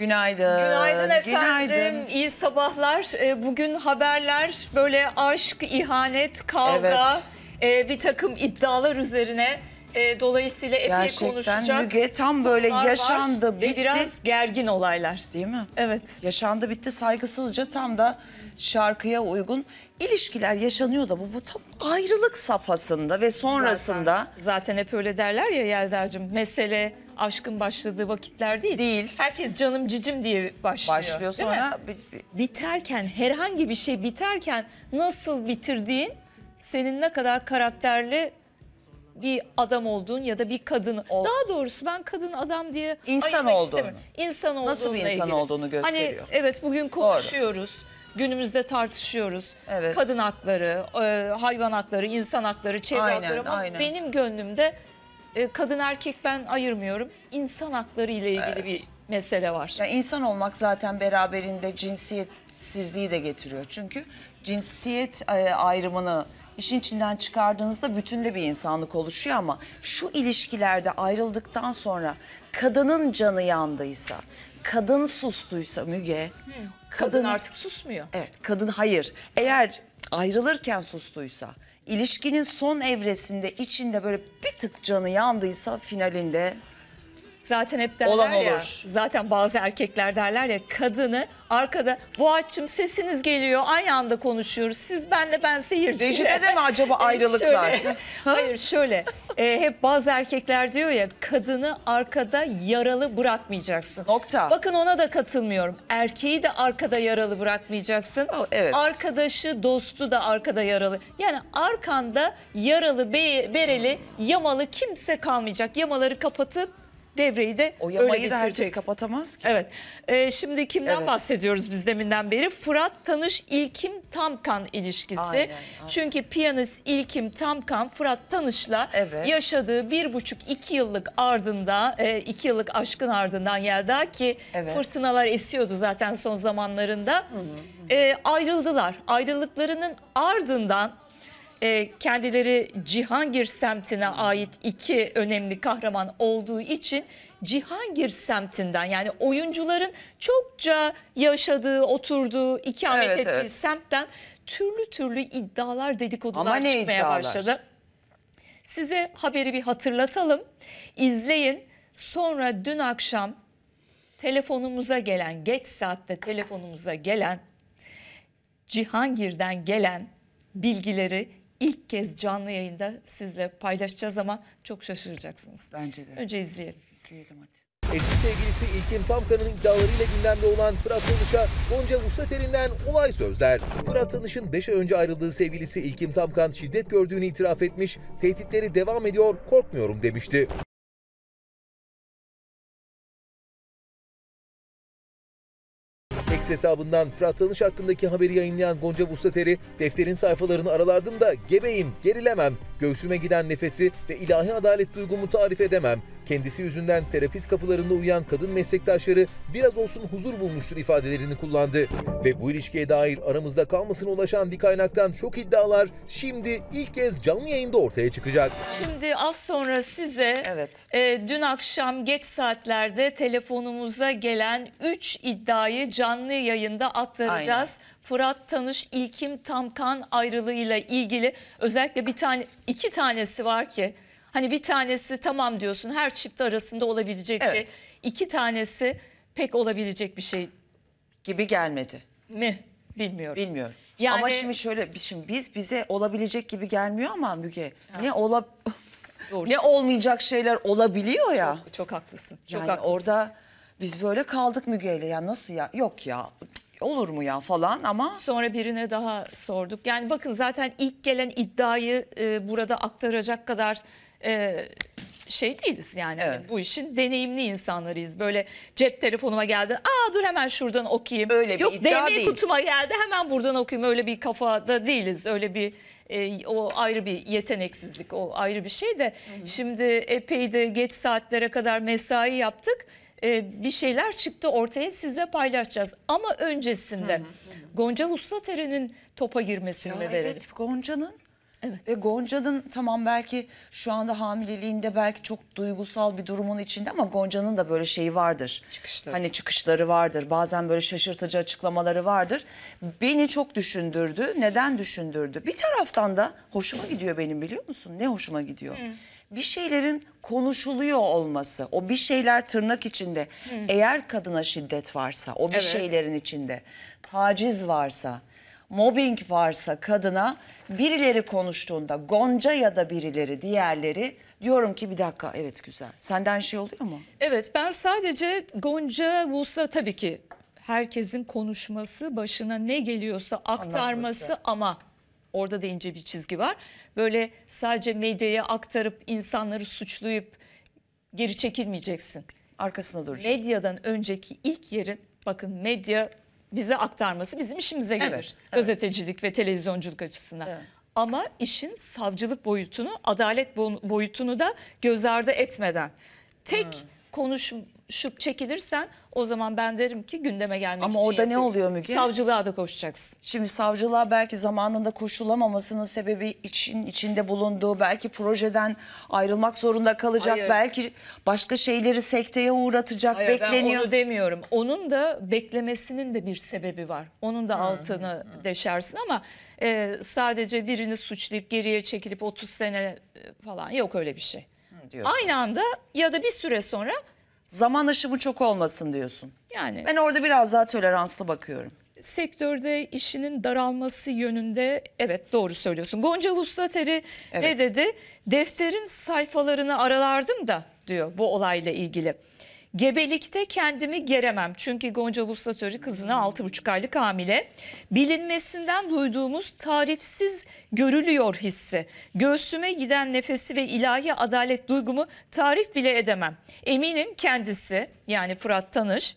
Günaydın. Günaydın efendim. Günaydın. İyi sabahlar. Ee, bugün haberler böyle aşk, ihanet, kavga, evet. E, bir takım iddialar üzerine e, dolayısıyla epey Gerçekten konuşacak. Gerçekten Müge tam böyle yaşandı var. bitti. biraz gergin olaylar. Değil mi? Evet. Yaşandı bitti saygısızca tam da şarkıya uygun. ilişkiler yaşanıyor da bu, bu tam ayrılık safhasında ve sonrasında. Zaten, zaten hep öyle derler ya Yeldar'cığım mesele aşkın başladığı vakitler değil. Değil. Herkes canım cicim diye başlıyor. Başlıyor sonra. Biterken herhangi bir şey biterken nasıl bitirdiğin senin ne kadar karakterli bir adam olduğun ya da bir kadın Ol. daha doğrusu ben kadın adam diye insan olduğunu istemem. insan olduğunu nasıl bir insan ilgili. olduğunu hani, gösteriyor. Hani evet bugün konuşuyoruz. Doğru günümüzde tartışıyoruz. Evet. Kadın hakları, e, hayvan hakları, insan hakları, çevre aynen, hakları ama aynen. benim gönlümde ee, kadın erkek ben ayırmıyorum. İnsan hakları ile ilgili evet. bir mesele var. Yani insan olmak zaten beraberinde cinsiyetsizliği de getiriyor. Çünkü cinsiyet e, ayrımını işin içinden çıkardığınızda bütün de bir insanlık oluşuyor ama şu ilişkilerde ayrıldıktan sonra kadının canı yandıysa, kadın sustuysa Müge, hmm, kadın, kadın artık susmuyor. Evet, kadın hayır. Eğer ayrılırken sustuysa ilişkinin son evresinde içinde böyle bir tık canı yandıysa finalinde Zaten hep derler Olan ya. Olur. Zaten bazı erkekler derler ya kadını arkada bu Boğaç'cığım sesiniz geliyor aynı anda konuşuyoruz. Siz ben de ben seyirci. Dejide de mi acaba ayrılıklar? var? hayır şöyle e, hep bazı erkekler diyor ya kadını arkada yaralı bırakmayacaksın. Nokta. Bakın ona da katılmıyorum. Erkeği de arkada yaralı bırakmayacaksın. Oh, evet. Arkadaşı dostu da arkada yaralı. Yani arkanda yaralı be bereli yamalı kimse kalmayacak. Yamaları kapatıp devreyi de o yamayı öyle da herkes kapatamaz ki. Evet. Ee, şimdi kimden evet. bahsediyoruz biz deminden beri? Fırat Tanış İlkim Tamkan ilişkisi. Aynen, aynen. Çünkü piyanist İlkim Tamkan Fırat Tanış'la evet. yaşadığı bir buçuk iki yıllık ardında e, iki yıllık aşkın ardından Yelda ki evet. fırtınalar esiyordu zaten son zamanlarında. Hı hı. E, ayrıldılar. Ayrılıklarının ardından e, kendileri Cihangir semtine ait iki önemli kahraman olduğu için Cihangir semtinden yani oyuncuların çokça yaşadığı, oturduğu, ikamet evet, ettiği evet. semtten türlü türlü iddialar, dedikodular Ama çıkmaya iddialar? başladı. Size haberi bir hatırlatalım. İzleyin. Sonra dün akşam telefonumuza gelen, geç saatte telefonumuza gelen, Cihangir'den gelen bilgileri ilk kez canlı yayında sizle paylaşacağız ama çok şaşıracaksınız. Bence de. Önce izleyelim. İzleyelim hadi. Eski sevgilisi İlkin Tamkan'ın iddialarıyla gündemde olan Fırat Tanış'a Gonca Vusateli'nden olay sözler. Fırat Tanış'ın 5 ay önce ayrıldığı sevgilisi İlkin Tamkan şiddet gördüğünü itiraf etmiş, tehditleri devam ediyor, korkmuyorum demişti. X hesabından Fırat hakkındaki haberi yayınlayan Gonca Vustateri, defterin sayfalarını aralardım da gebeyim, gerilemem, göğsüme giden nefesi ve ilahi adalet duygumu tarif edemem. Kendisi yüzünden terapist kapılarında uyuyan kadın meslektaşları biraz olsun huzur bulmuştur ifadelerini kullandı. Ve bu ilişkiye dair aramızda kalmasına ulaşan bir kaynaktan çok iddialar şimdi ilk kez canlı yayında ortaya çıkacak. Şimdi az sonra size evet. e, dün akşam geç saatlerde telefonumuza gelen 3 iddiayı canlı canlı yayında aktaracağız. Aynen. Fırat Tanış İlkim Tamkan ayrılığıyla ilgili özellikle bir tane iki tanesi var ki hani bir tanesi tamam diyorsun her çift arasında olabilecek şey. evet. şey. İki tanesi pek olabilecek bir şey gibi gelmedi. Mi? Bilmiyorum. Bilmiyorum. Yani... Ama şimdi şöyle şimdi biz bize olabilecek gibi gelmiyor ama Müge. Ha. Ne ola Doğru. ne olmayacak şeyler olabiliyor ya. Çok, çok haklısın. Çok yani haklısın. orada biz böyle kaldık Müge'yle ya nasıl ya yok ya olur mu ya falan ama. Sonra birine daha sorduk. Yani bakın zaten ilk gelen iddiayı e, burada aktaracak kadar e, şey değiliz yani. Evet. Bu işin deneyimli insanlarıyız. Böyle cep telefonuma geldi. Aa dur hemen şuradan okuyayım. Öyle bir Yok iddia DM değil. kutuma geldi hemen buradan okuyayım. Öyle bir kafada değiliz. Öyle bir e, o ayrı bir yeteneksizlik. O ayrı bir şey de. Hı hı. Şimdi epey de geç saatlere kadar mesai yaptık e, bir şeyler çıktı ortaya sizle paylaşacağız. Ama öncesinde hı hı hı. Gonca Huslater'in topa girmesini ya verelim. Evet Gonca'nın Evet. Ve Gonca'nın tamam belki şu anda hamileliğinde belki çok duygusal bir durumun içinde ama Gonca'nın da böyle şeyi vardır. Çıkışları. Hani çıkışları vardır. Bazen böyle şaşırtıcı açıklamaları vardır. Beni çok düşündürdü. Neden düşündürdü? Bir taraftan da hoşuma gidiyor benim biliyor musun? Ne hoşuma gidiyor? Hı bir şeylerin konuşuluyor olması, o bir şeyler tırnak içinde Hı. eğer kadına şiddet varsa, o bir evet. şeylerin içinde taciz varsa, mobbing varsa kadına birileri konuştuğunda Gonca ya da birileri diğerleri diyorum ki bir dakika evet güzel. Senden şey oluyor mu? Evet ben sadece Gonca Vusla tabii ki herkesin konuşması başına ne geliyorsa aktarması Anlatması. ama Orada da ince bir çizgi var. Böyle sadece medyaya aktarıp insanları suçlayıp geri çekilmeyeceksin. Arkasına duracaksın. Medyadan önceki ilk yerin bakın medya bize aktarması bizim işimize gelir. Evet, evet. Gazetecilik ve televizyonculuk açısından. Evet. Ama işin savcılık boyutunu, adalet boyutunu da göz ardı etmeden. Tek hmm. konuşum şıp çekilirsen o zaman ben derim ki gündeme gelmek Ama için. Ama orada yapayım. ne oluyor Müge? Savcılığa da koşacaksın. Şimdi savcılığa belki zamanında koşulamamasının sebebi için içinde bulunduğu belki projeden ayrılmak zorunda kalacak. Hayır. Belki başka şeyleri sekteye uğratacak Hayır, bekleniyor. Ben onu demiyorum. Onun da beklemesinin de bir sebebi var. Onun da hmm, altını hmm. deşersin ama e, sadece birini suçlayıp geriye çekilip 30 sene e, falan yok öyle bir şey. Diyorsun. Aynı anda ya da bir süre sonra zaman aşımı çok olmasın diyorsun. Yani Ben orada biraz daha toleranslı bakıyorum. sektörde işinin daralması yönünde evet doğru söylüyorsun. Gonca Hustateri Evet. ne dedi? Defterin sayfalarını aralardım da diyor bu olayla ilgili. Gebelikte kendimi geremem. Çünkü Gonca Vuslatörü kızına 6,5 hmm. aylık hamile. Bilinmesinden duyduğumuz tarifsiz görülüyor hissi. Göğsüme giden nefesi ve ilahi adalet duygumu tarif bile edemem. Eminim kendisi yani Fırat Tanış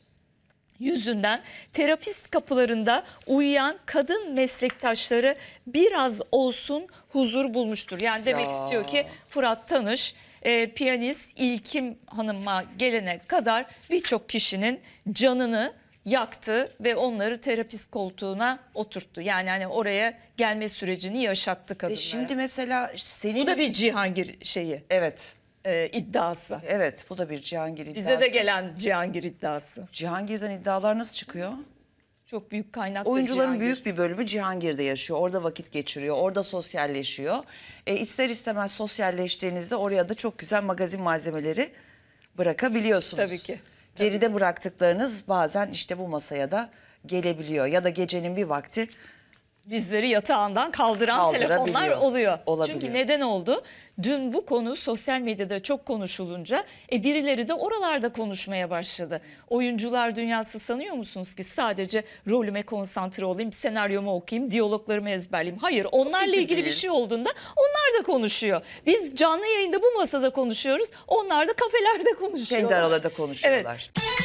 yüzünden terapist kapılarında uyuyan kadın meslektaşları biraz olsun huzur bulmuştur. Yani demek ya. istiyor ki Fırat Tanış e, piyanist İlkim Hanım'a gelene kadar birçok kişinin canını yaktı ve onları terapist koltuğuna oturttu. Yani hani oraya gelme sürecini yaşattı e, kadınlara. E şimdi mesela senin... Bu da bir Cihangir şeyi. Evet e, iddiası. Evet bu da bir Cihangir iddiası. Bize de gelen Cihangir iddiası. Cihangir'den iddialar nasıl çıkıyor? Çok büyük kaynak. Oyuncuların Cihangir. büyük bir bölümü Cihangir'de yaşıyor. Orada vakit geçiriyor. Orada sosyalleşiyor. E, ister istemez sosyalleştiğinizde oraya da çok güzel magazin malzemeleri bırakabiliyorsunuz. Tabii ki. Tabii. Geride bıraktıklarınız bazen işte bu masaya da gelebiliyor. Ya da gecenin bir vakti bizleri yatağından kaldıran telefonlar oluyor. Olabiliyor. Çünkü neden oldu? Dün bu konu sosyal medyada çok konuşulunca e, birileri de oralarda konuşmaya başladı. Oyuncular dünyası sanıyor musunuz ki sadece rolüme konsantre olayım, senaryomu okuyayım, diyaloglarımı ezberleyeyim. Hayır onlarla ilgili bir şey olduğunda onlar da konuşuyor. Biz canlı yayında bu masada konuşuyoruz, onlar da kafelerde konuşuyorlar. Kendi aralarında konuşuyorlar. Evet.